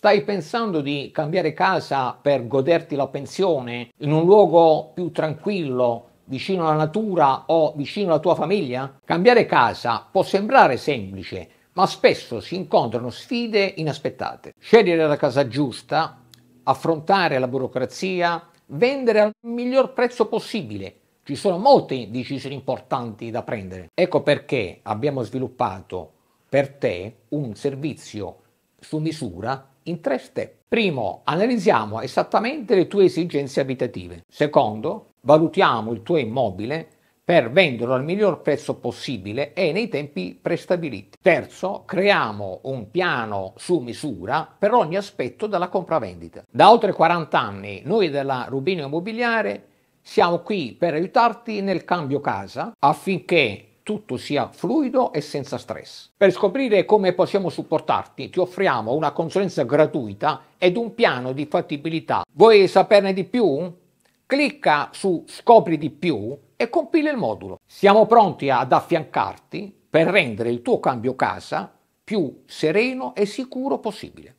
Stai pensando di cambiare casa per goderti la pensione in un luogo più tranquillo, vicino alla natura o vicino alla tua famiglia? Cambiare casa può sembrare semplice, ma spesso si incontrano sfide inaspettate. Scegliere la casa giusta, affrontare la burocrazia, vendere al miglior prezzo possibile. Ci sono molte decisioni importanti da prendere. Ecco perché abbiamo sviluppato per te un servizio su misura in tre step. Primo, analizziamo esattamente le tue esigenze abitative. Secondo, valutiamo il tuo immobile per venderlo al miglior prezzo possibile e nei tempi prestabiliti. Terzo, creiamo un piano su misura per ogni aspetto della compravendita. Da oltre 40 anni noi della Rubino Immobiliare siamo qui per aiutarti nel cambio casa affinché tutto sia fluido e senza stress. Per scoprire come possiamo supportarti ti offriamo una consulenza gratuita ed un piano di fattibilità. Vuoi saperne di più? Clicca su Scopri di più e compila il modulo. Siamo pronti ad affiancarti per rendere il tuo cambio casa più sereno e sicuro possibile.